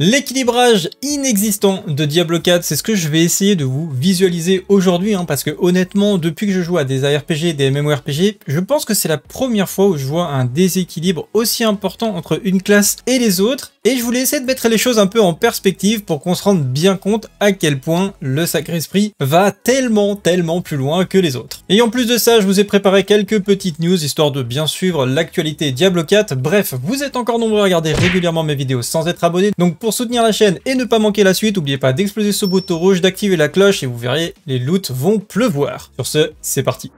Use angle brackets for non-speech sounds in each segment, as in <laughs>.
L'équilibrage inexistant de Diablo 4, c'est ce que je vais essayer de vous visualiser aujourd'hui, hein, parce que honnêtement, depuis que je joue à des ARPG et des MMORPG, je pense que c'est la première fois où je vois un déséquilibre aussi important entre une classe et les autres, et je voulais essayer de mettre les choses un peu en perspective pour qu'on se rende bien compte à quel point le Sacré-Esprit va tellement, tellement plus loin que les autres. Et en plus de ça, je vous ai préparé quelques petites news histoire de bien suivre l'actualité Diablo 4. Bref, vous êtes encore nombreux à regarder régulièrement mes vidéos sans être abonné, donc pour soutenir la chaîne et ne pas manquer la suite, n'oubliez pas d'exploser ce bouton rouge, d'activer la cloche et vous verrez, les loots vont pleuvoir. Sur ce, c'est parti.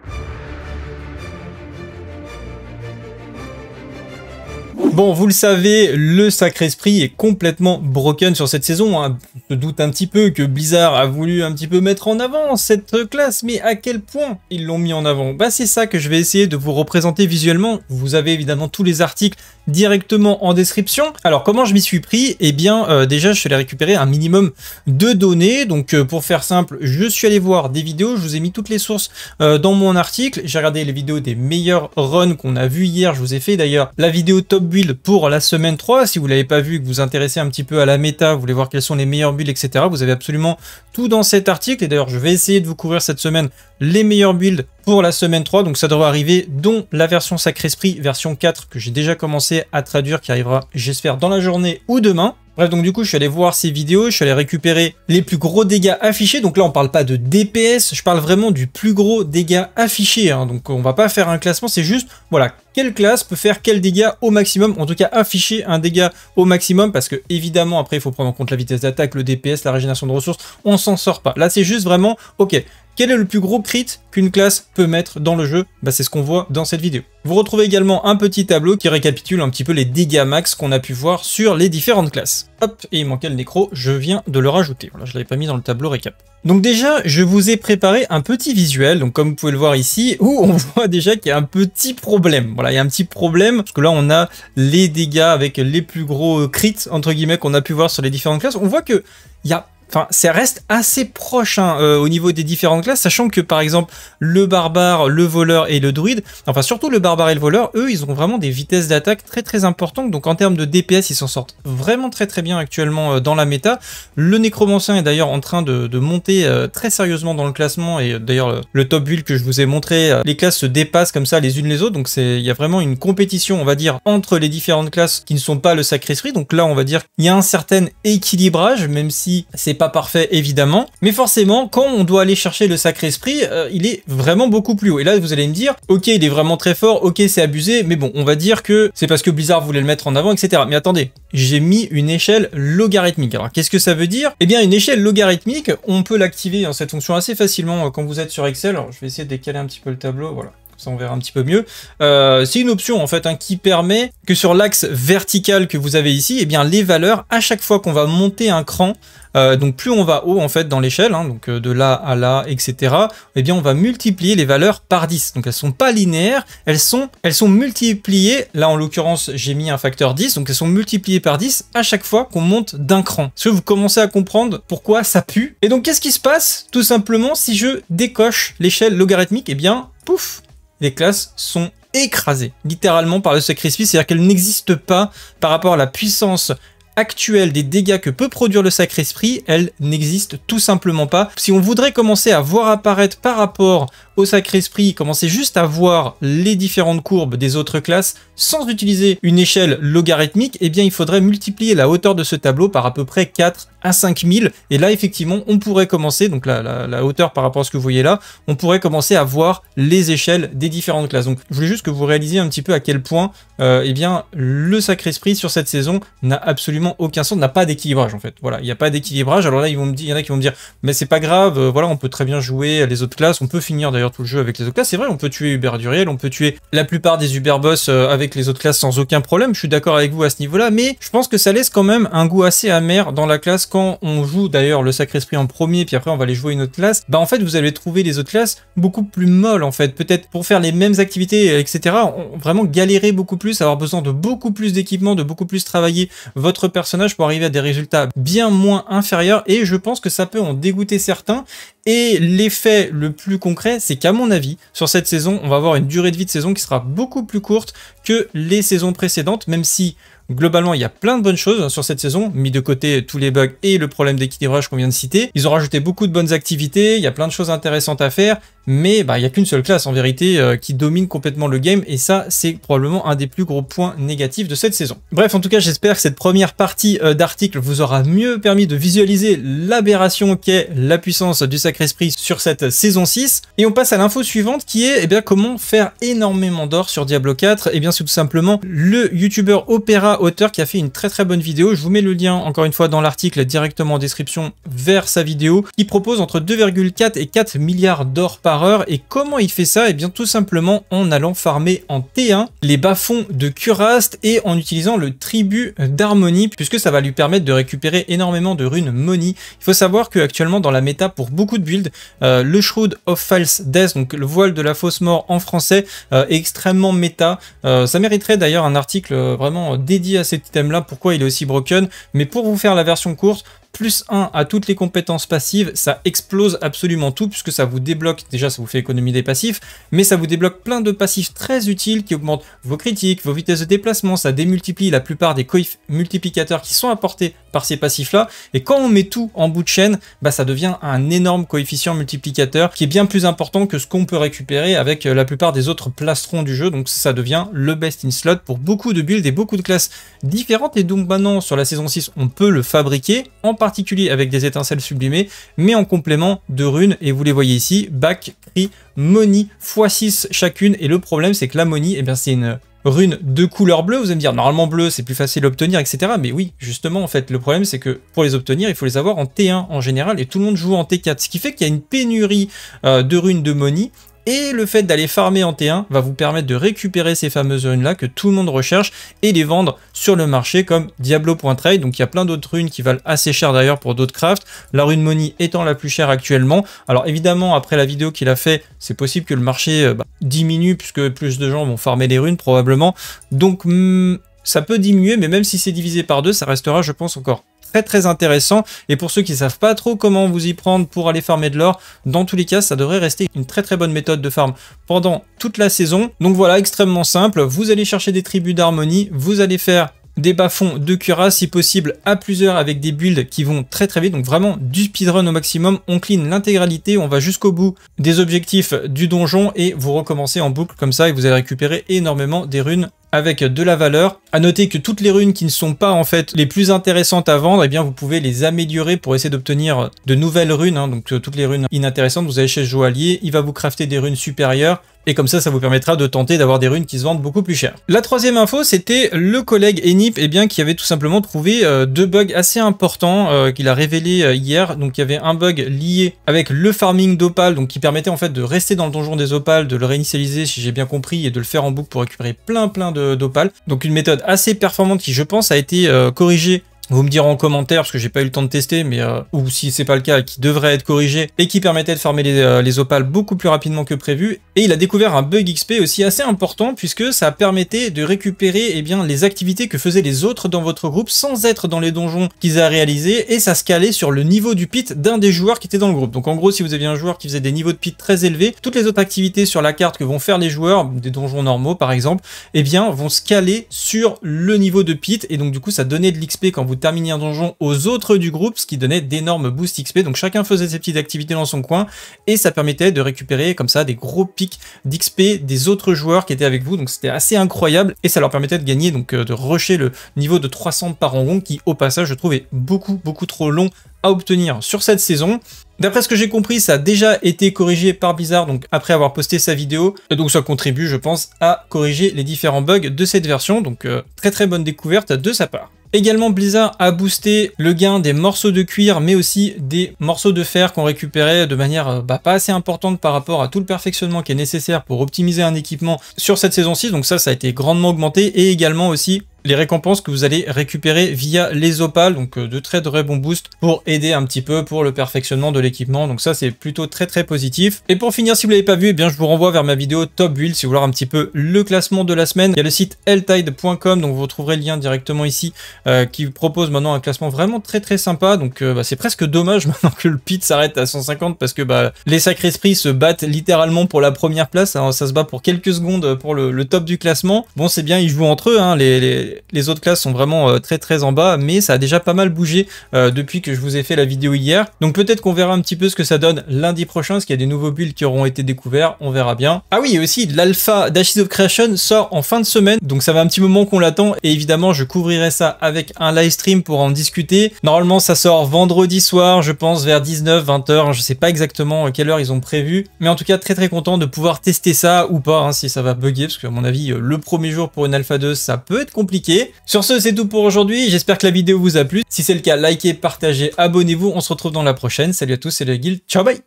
<laughs> Bon, vous le savez, le Sacré-Esprit est complètement broken sur cette saison. Hein. Je doute un petit peu que Blizzard a voulu un petit peu mettre en avant cette classe, mais à quel point ils l'ont mis en avant Bah c'est ça que je vais essayer de vous représenter visuellement. Vous avez évidemment tous les articles directement en description. Alors comment je m'y suis pris Eh bien euh, déjà je suis allé récupérer un minimum de données. Donc euh, pour faire simple, je suis allé voir des vidéos, je vous ai mis toutes les sources euh, dans mon article. J'ai regardé les vidéos des meilleurs runs qu'on a vu hier. Je vous ai fait d'ailleurs la vidéo top build pour la semaine 3. Si vous l'avez pas vu, que vous vous intéressez un petit peu à la méta, vous voulez voir quels sont les meilleurs builds, etc. Vous avez absolument tout dans cet article. Et d'ailleurs, je vais essayer de vous couvrir cette semaine les meilleurs builds pour la semaine 3. Donc ça devrait arriver, dont la version Sacré Esprit, version 4, que j'ai déjà commencé à traduire, qui arrivera, j'espère, dans la journée ou demain. Bref, donc du coup, je suis allé voir ces vidéos, je suis allé récupérer les plus gros dégâts affichés. Donc là, on parle pas de DPS, je parle vraiment du plus gros dégât affiché. Hein. Donc on va pas faire un classement, c'est juste, voilà, quelle classe peut faire quel dégât au maximum, en tout cas afficher un dégât au maximum, parce que évidemment, après, il faut prendre en compte la vitesse d'attaque, le DPS, la régénération de ressources, on s'en sort pas. Là, c'est juste vraiment, ok, quel est le plus gros crit qu'une classe peut mettre dans le jeu bah, C'est ce qu'on voit dans cette vidéo. Vous retrouvez également un petit tableau qui récapitule un petit peu les dégâts max qu'on a pu voir sur les différentes classes. Hop, et il manquait le nécro, je viens de le rajouter. Voilà, je l'avais pas mis dans le tableau récap. Donc déjà, je vous ai préparé un petit visuel, donc comme vous pouvez le voir ici, <laughs> où on voit déjà qu'il y a un petit problème. Voilà, il y a un petit problème, parce que là on a les dégâts avec les plus gros crits, entre guillemets, qu'on a pu voir sur les différentes classes. On voit que il y a Enfin, ça reste assez proche hein, euh, au niveau des différentes classes, sachant que par exemple le barbare, le voleur et le druide, enfin surtout le barbare et le voleur, eux, ils ont vraiment des vitesses d'attaque très très importantes. Donc en termes de DPS, ils s'en sortent vraiment très très bien actuellement euh, dans la méta. Le nécromancien est d'ailleurs en train de, monter euh, très sérieusement dans le classement et d'ailleurs le top build que je vous ai montré, les classes se dépassent comme ça les unes les autres. Donc c'est il y a vraiment une compétition, on va dire, entre les différentes classes qui ne sont pas le sacré Donc là, on va dire il y a un certain équilibrage, même si c'est parfait évidemment, mais forcément quand on doit aller chercher le Sacré-Esprit, euh, il est vraiment beaucoup plus haut. Et là vous allez me dire, ok il est vraiment très fort, ok c'est abusé, mais bon on va dire que c'est parce que Blizzard voulait le mettre en avant, etc. Mais attendez, j'ai mis une échelle logarithmique. Alors qu'est-ce que ça veut dire Eh bien une échelle logarithmique, on peut l'activer, en hein, cette fonction assez facilement euh, quand vous êtes sur Excel. Alors je vais essayer de décaler un petit peu le tableau, voilà ça on verra un petit peu mieux. Euh, c'est une option en fait hein, qui permet que sur l'axe vertical que vous avez ici, et eh bien les valeurs, à chaque fois qu'on va monter un cran, euh, donc plus on va haut en fait dans l'échelle, hein, donc euh, de là à là, etc. Eh bien on va multiplier les valeurs par 10. Donc elles sont pas linéaires, elles sont, elles sont multipliées. Là en l'occurrence j'ai mis un facteur 10, donc elles sont multipliées par 10 à chaque fois qu'on monte d'un cran. Est-ce que vous commencez à comprendre pourquoi ça pue Et donc qu'est-ce qui se passe Tout simplement si je décoche l'échelle logarithmique, eh bien pouf les classes sont écrasées littéralement par le esprit c'est-à-dire qu'elles n'existent pas par rapport à la puissance actuelle des dégâts que peut produire le Sacré Esprit, elle n'existe tout simplement pas. Si on voudrait commencer à voir apparaître par rapport au Sacré Esprit, commencer juste à voir les différentes courbes des autres classes sans utiliser une échelle logarithmique, eh bien il faudrait multiplier la hauteur de ce tableau par à peu près 4 à 5000. Et là, effectivement, on pourrait commencer, donc la, la, hauteur par rapport à ce que vous voyez là, on pourrait commencer à voir les échelles des différentes classes. Donc, je voulais juste que vous réalisiez un petit peu à quel point, et euh, eh bien, le Sacré-Esprit sur cette saison n'a absolument aucun sens, n'a pas d'équilibrage, en fait. Voilà, il n'y a pas d'équilibrage. Alors là, ils vont me dire, il y en a qui vont me dire, mais c'est pas grave, euh, voilà, on peut très bien jouer les autres classes, on peut finir d'ailleurs tout le jeu avec les autres classes. C'est vrai, on peut tuer Uber Duriel, on peut tuer la plupart des Uber Boss euh, avec les autres classes sans aucun problème. Je suis d'accord avec vous à ce niveau-là, mais je pense que ça laisse quand même un goût assez amer dans la classe quand on joue d'ailleurs le Sacré-Esprit en premier, puis après on va aller jouer une autre classe, bah en fait vous allez trouver les autres classes beaucoup plus molles en fait. Peut-être pour faire les mêmes activités, etc. vraiment galérer beaucoup plus, avoir besoin de beaucoup plus d'équipement, de beaucoup plus travailler votre personnage pour arriver à des résultats bien moins inférieurs. Et je pense que ça peut en dégoûter certains et l'effet le plus concret, c'est qu'à mon avis, sur cette saison, on va avoir une durée de vie de saison qui sera beaucoup plus courte que les saisons précédentes, même si globalement il y a plein de bonnes choses hein, sur cette saison, mis de côté tous les bugs et le problème d'équilibrage qu'on vient de citer. Ils ont rajouté beaucoup de bonnes activités, il y a plein de choses intéressantes à faire, mais bah, il n'y a qu'une seule classe en vérité euh, qui domine complètement le game et ça c'est probablement un des plus gros points négatifs de cette saison. Bref en tout cas j'espère que cette première partie euh, d'article vous aura mieux permis de visualiser l'aberration qu'est la puissance du sac esprit sur cette saison 6. Et on passe à l'info suivante qui est et eh bien, comment faire énormément d'or sur Diablo 4. Et eh bien c'est tout simplement le youtubeur Opéra Auteur qui a fait une très très bonne vidéo. Je vous mets le lien encore une fois dans l'article directement en description vers sa vidéo qui propose entre 2,4 et 4 milliards d'or par heure. Et comment il fait ça Et eh bien tout simplement en allant farmer en T1 les bas-fonds de curast et en utilisant le tribut d'harmonie puisque ça va lui permettre de récupérer énormément de runes money. Il faut savoir que actuellement dans la méta pour beaucoup de build. Euh, le Shroud of False Death, donc le voile de la fausse mort en français, euh, est extrêmement méta. Euh, ça mériterait d'ailleurs un article vraiment dédié à cet item-là, pourquoi il est aussi broken. Mais pour vous faire la version courte, plus 1 à toutes les compétences passives, ça explose absolument tout puisque ça vous débloque, déjà ça vous fait économie des passifs, mais ça vous débloque plein de passifs très utiles qui augmentent vos critiques, vos vitesses de déplacement, ça démultiplie la plupart des coefficients multiplicateurs qui sont apportés par ces passifs-là, et quand on met tout en bout de chaîne, bah ça devient un énorme coefficient multiplicateur qui est bien plus important que ce qu'on peut récupérer avec euh, la plupart des autres plastrons du jeu, donc ça devient le best in slot pour beaucoup de builds et beaucoup de classes différentes, et donc maintenant sur la saison 6 on peut le fabriquer en partie avec des étincelles sublimées, mais en complément de runes, et vous les voyez ici, bac, cri, moni, x6 chacune, et le problème c'est que la moni, et eh bien c'est une rune de couleur bleue, vous allez me dire normalement bleu c'est plus facile à obtenir etc. Mais oui justement en fait le problème c'est que pour les obtenir il faut les avoir en T1 en général et tout le monde joue en T4 ce qui fait qu'il y a une pénurie euh, de runes de Moni et le fait d'aller farmer en T1 va vous permettre de récupérer ces fameuses runes là que tout le monde recherche et les vendre sur le marché comme Diablo.trade. Donc il y a plein d'autres runes qui valent assez cher d'ailleurs pour d'autres crafts. La rune Money étant la plus chère actuellement. Alors évidemment après la vidéo qu'il a fait, c'est possible que le marché euh, bah, diminue puisque plus de gens vont farmer les runes probablement. Donc hmm, ça peut diminuer mais même si c'est divisé par deux, ça restera je pense encore très intéressant. Et pour ceux qui savent pas trop comment vous y prendre pour aller farmer de l'or, dans tous les cas, ça devrait rester une très très bonne méthode de farm pendant toute la saison. Donc voilà, extrêmement simple. Vous allez chercher des tribus d'harmonie, vous allez faire des bas-fonds de cura si possible à plusieurs avec des builds qui vont très très vite donc vraiment du speedrun au maximum on clean l'intégralité on va jusqu'au bout des objectifs du donjon et vous recommencez en boucle comme ça et vous allez récupérer énormément des runes avec de la valeur. À noter que toutes les runes qui ne sont pas en fait les plus intéressantes à vendre, eh bien vous pouvez les améliorer pour essayer d'obtenir de nouvelles runes. Hein. Donc euh, toutes les runes inintéressantes, vous allez chez le joaillier, il va vous crafter des runes supérieures et comme ça, ça vous permettra de tenter d'avoir des runes qui se vendent beaucoup plus cher. La troisième info, c'était le collègue Enip eh bien, qui avait tout simplement trouvé euh, deux bugs assez importants euh, qu'il a révélé euh, hier. Donc il y avait un bug lié avec le farming d'opale donc qui permettait en fait de rester dans le donjon des opales, de le réinitialiser si j'ai bien compris, et de le faire en boucle pour récupérer plein plein d'opales. Donc une méthode assez performante qui je pense a été corrigée vous me direz en commentaire, parce que j'ai pas eu le temps de tester, mais euh, ou si c'est pas le cas, qui devrait être corrigé et qui permettait de farmer euh, les, opales beaucoup plus rapidement que prévu. Et il a découvert un bug XP aussi assez important, puisque ça permettait de récupérer eh bien, les activités que faisaient les autres dans votre groupe sans être dans les donjons qu'ils a réalisés, et ça se calait sur le niveau du pit d'un des joueurs qui était dans le groupe. Donc en gros, si vous aviez un joueur qui faisait des niveaux de pit très élevés, toutes les autres activités sur la carte que vont faire les joueurs, des donjons normaux par exemple, eh bien, vont se caler sur le niveau de pit, et donc du coup, ça donnait de l'XP quand vous terminer un donjon aux autres du groupe, ce qui donnait d'énormes boosts XP. Donc chacun faisait ses petites activités dans son coin et ça permettait de récupérer comme ça des gros pics d'XP des autres joueurs qui étaient avec vous. Donc c'était assez incroyable et ça leur permettait de gagner, donc euh, de rusher le niveau de 300 par rond qui au passage je trouve est beaucoup beaucoup trop long à obtenir sur cette saison. D'après ce que j'ai compris, ça a déjà été corrigé par Blizzard, donc après avoir posté sa vidéo. donc ça contribue, je pense, à corriger les différents bugs de cette version. Donc euh, très très bonne découverte de sa part. Également, Blizzard a boosté le gain des morceaux de cuir, mais aussi des morceaux de fer qu'on récupérait de manière euh, bah, pas assez importante par rapport à tout le perfectionnement qui est nécessaire pour optimiser un équipement sur cette saison ci Donc ça, ça a été grandement augmenté. Et également aussi les récompenses que vous allez récupérer via les opales, donc euh, de très très bons boosts pour aider un petit peu pour le perfectionnement de l'équipement. Donc ça c'est plutôt très très positif. Et pour finir, si vous l'avez pas vu, eh bien je vous renvoie vers ma vidéo top build si vous voulez un petit peu le classement de la semaine. Il y a le site eltide.com, donc vous retrouverez le lien directement ici euh, qui propose maintenant un classement vraiment très très sympa. Donc euh, bah, c'est presque dommage <laughs> maintenant que le pit s'arrête à 150 parce que bah, les sacrés esprits se battent littéralement pour la première place. Hein. ça se bat pour quelques secondes pour le, top du classement. Bon c'est bien, ils jouent entre eux hein, les les, autres classes sont vraiment euh, très très en bas, mais ça a déjà pas mal bougé euh, depuis que je vous ai fait la vidéo hier. Donc peut-être qu'on verra un petit peu ce que ça donne lundi prochain, parce qu'il y a des nouveaux builds qui auront été découverts, on verra bien. Ah oui, aussi l'alpha d'Ashes of Creation sort en fin de semaine, donc ça va un petit moment qu'on l'attend, et évidemment je couvrirai ça avec un live stream pour en discuter. Normalement ça sort vendredi soir, je pense vers 19, 20h, hein, je sais pas exactement euh, quelle heure ils ont prévu, mais en tout cas très très content de pouvoir tester ça ou pas, hein, si ça va bugger, parce qu'à mon avis le premier jour pour une alpha 2 ça peut être compliqué, sur ce, c'est tout pour aujourd'hui. J'espère que la vidéo vous a plu. Si c'est le cas, likez, partagez, abonnez-vous. On se retrouve dans la prochaine. Salut à tous, c'est le Guild. Ciao, bye